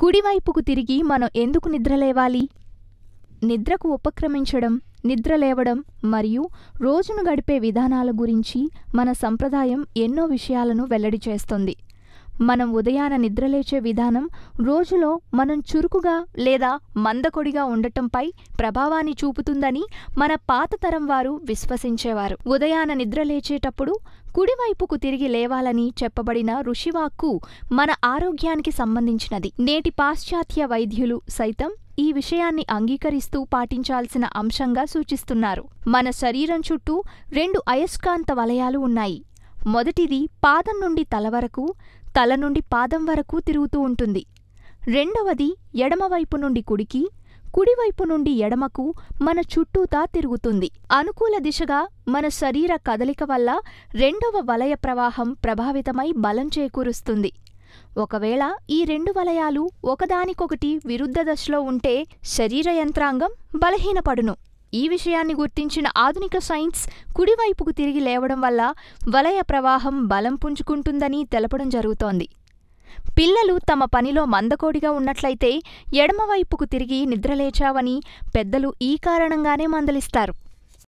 కుడివైపుకు తిరిగి మనం ఎందుకు నిద్రలేవాలి నిద్రకు ఉపక్రమించడం నిద్రలేవడం మరియు రోజును గడిపే విధానాల గురించి మన సంప్రదాయం ఎన్నో విషయాలను వెల్లడి చేస్తుంది మనం ఉదయాన నిద్రలేచే విధానం రోజులో మనం చురుకుగా లేదా మందకొడిగా ఉండటంపై ప్రభావాన్ని చూపుతుందని మన పాతతరం వారు విశ్వసించేవారు ఉదయాన నిద్రలేచేటప్పుడు కుడివైపుకు తిరిగి లేవాలని చెప్పబడిన ఋషివాక్కు మన ఆరోగ్యానికి సంబంధించినది నేటి పాశ్చాత్య వైద్యులు సైతం ఈ విషయాన్ని అంగీకరిస్తూ పాటించాల్సిన అంశంగా సూచిస్తున్నారు మన శరీరం చుట్టూ రెండు అయస్కాంత వలయాలు ఉన్నాయి మొదటిది పాదం నుండి తల వరకు తల నుండి పాదం వరకు తిరుగుతూ ఉంటుంది రెండవది ఎడమవైపు నుండి కుడికి కుడివైపు నుండి ఎడమకు మన చుట్టూతా తిరుగుతుంది అనుకూల దిశగా మన శరీర కదలిక వల్ల రెండవ వలయ ప్రవాహం ప్రభావితమై బలం చేకూరుస్తుంది ఒకవేళ ఈ రెండు వలయాలు ఒకదానికొకటి విరుద్ధ దశలో ఉంటే శరీర యంత్రాంగం బలహీనపడును ఈ విషయాన్ని గుర్తించిన ఆధునిక సైన్స్ కుడివైపుకు తిరిగి లేవడం వల్ల వలయ ప్రవాహం బలం పుంజుకుంటుందని తెలపడం జరుగుతోంది పిల్లలు తమ పనిలో మందకోడిగా ఉన్నట్లయితే ఎడమవైపుకు తిరిగి నిద్రలేచావని పెద్దలు ఈ కారణంగానే మందలిస్తారు